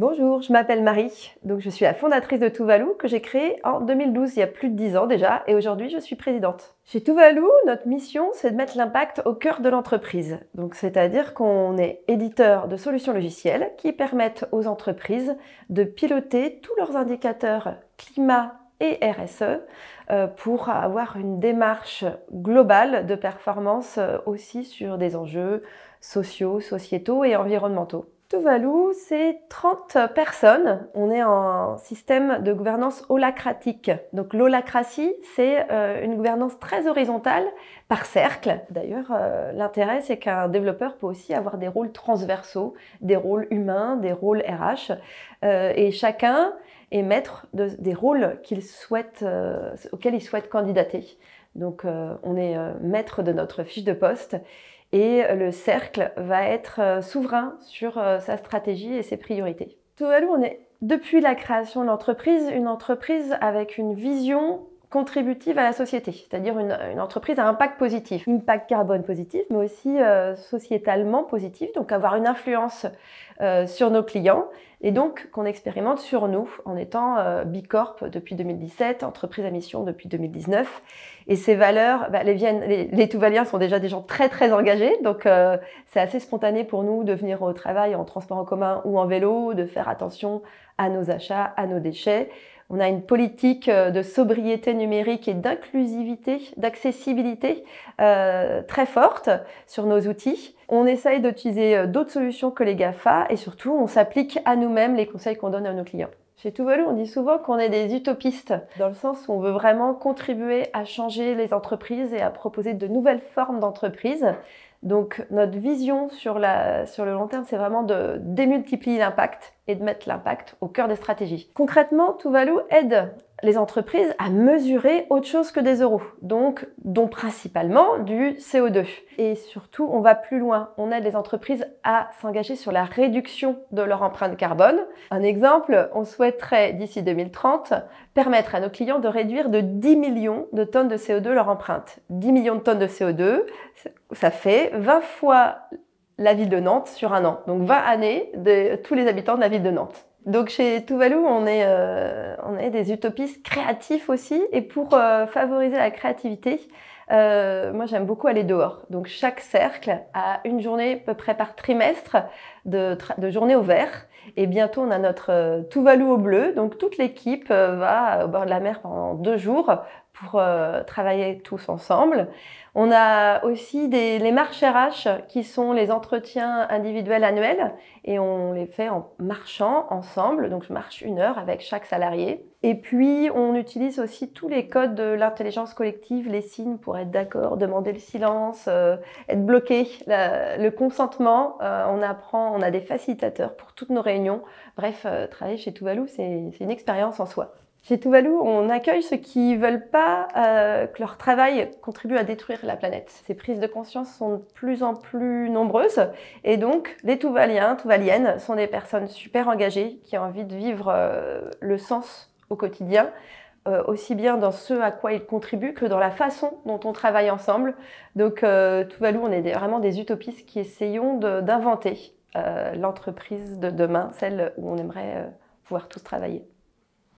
Bonjour, je m'appelle Marie, donc je suis la fondatrice de Tuvalu que j'ai créée en 2012, il y a plus de 10 ans déjà, et aujourd'hui je suis présidente. Chez Tuvalu, notre mission c'est de mettre l'impact au cœur de l'entreprise, donc c'est-à-dire qu'on est éditeur de solutions logicielles qui permettent aux entreprises de piloter tous leurs indicateurs climat et RSE euh, pour avoir une démarche globale de performance euh, aussi sur des enjeux sociaux, sociétaux et environnementaux. Tuvalu, c'est 30 personnes. On est en système de gouvernance holacratique. Donc l'holacratie, c'est euh, une gouvernance très horizontale, par cercle. D'ailleurs, euh, l'intérêt, c'est qu'un développeur peut aussi avoir des rôles transversaux, des rôles humains, des rôles RH. Euh, et chacun est maître des rôles qu'il souhaite, auxquels il souhaite candidater. Donc on est maître de notre fiche de poste et le cercle va être euh, souverain sur euh, sa stratégie et ses priorités. Tout à l'heure, on est depuis la création de l'entreprise, une entreprise avec une vision contributive à la société, c'est-à-dire une, entreprise à impact positif, impact carbone positif, mais aussi euh, sociétalement positif, donc avoir une influence euh, sur nos clients et donc qu'on expérimente sur nous en étant euh, Bicorp depuis 2017, entreprise à mission depuis 2019. Et ces valeurs, bah, les, viennent les, les, Touvaliens sont déjà des gens très très engagés, donc euh, c'est assez spontané pour nous de venir au travail en transport en commun ou en vélo, de faire attention à nos achats, à nos déchets. On a une politique euh, de sobriété numérique et d'inclusivité, d'accessibilité euh, très forte sur nos outils. On essaye d'utiliser euh, d'autres solutions que les GAFA et surtout, on s'applique à nous-mêmes les conseils qu'on donne à nos clients. Chez Tuvalu, on dit souvent qu'on est des utopistes, dans le sens où on veut vraiment contribuer à changer les entreprises et à proposer de nouvelles formes d'entreprises. Donc notre vision sur, la, sur le long terme, c'est vraiment de démultiplier l'impact et de mettre l'impact au cœur des stratégies. Concrètement, Tuvalu aide les entreprises à mesurer autre chose que des euros, donc dont principalement du CO2. Et surtout, on va plus loin, on aide les entreprises à s'engager sur la réduction de leur empreinte carbone. Un exemple, on souhaiterait d'ici 2030 permettre à nos clients de réduire de 10 millions de tonnes de CO2 leur empreinte. 10 millions de tonnes de CO2, ça fait 20 fois la ville de Nantes sur un an. Donc 20 années de tous les habitants de la ville de Nantes. Donc chez Tuvalu, euh, on est, des utopistes créatifs aussi. Et pour euh, favoriser la créativité, euh, moi j'aime beaucoup aller dehors. Donc chaque cercle a une journée à peu près par trimestre de, de journée au vert. Et bientôt on a notre Tuvalu au bleu. Donc toute l'équipe va au bord de la mer pendant deux jours pour euh, travailler tous ensemble. On a aussi des, les marches RH qui sont les entretiens individuels annuels et on les fait en marchant ensemble. Donc je marche une heure avec chaque salarié. Et puis on utilise aussi tous les codes de l'intelligence collective, les signes pour être d'accord, demander le silence, euh, être bloqué, le consentement. Euh, on apprend, on a des facilitateurs pour toutes nos réunions. Bref, travailler chez Tuvalu, c'est une expérience en soi. Chez Tuvalu, on accueille ceux qui ne veulent pas euh, que leur travail contribue à détruire la planète. Ces prises de conscience sont de plus en plus nombreuses et donc les Tuvaliens, Tuvaliennes sont des personnes super engagées qui ont envie de vivre euh, le sens au quotidien, euh, aussi bien dans ce à quoi ils contribuent que dans la façon dont on travaille ensemble. Donc Tuvalu, on est vraiment des utopistes qui essayons d'inventer l'entreprise de demain, celle où on aimerait pouvoir tous travailler.